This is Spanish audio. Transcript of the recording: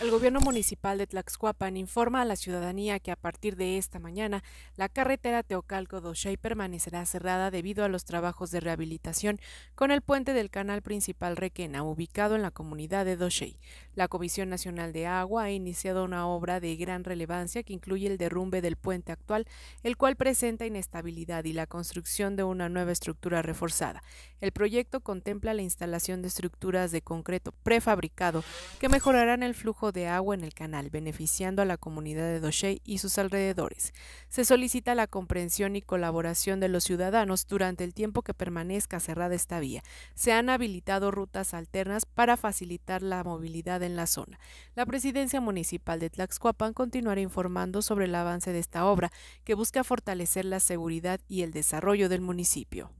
El gobierno municipal de Tlaxcuapan informa a la ciudadanía que a partir de esta mañana la carretera Teocalco-Doshay permanecerá cerrada debido a los trabajos de rehabilitación con el puente del canal principal Requena, ubicado en la comunidad de Doshay. La Comisión Nacional de Agua ha iniciado una obra de gran relevancia que incluye el derrumbe del puente actual, el cual presenta inestabilidad y la construcción de una nueva estructura reforzada. El proyecto contempla la instalación de estructuras de concreto prefabricado que mejorarán el flujo de agua en el canal, beneficiando a la comunidad de Doshey y sus alrededores. Se solicita la comprensión y colaboración de los ciudadanos durante el tiempo que permanezca cerrada esta vía. Se han habilitado rutas alternas para facilitar la movilidad en la zona. La presidencia municipal de Tlaxcuapan continuará informando sobre el avance de esta obra, que busca fortalecer la seguridad y el desarrollo del municipio.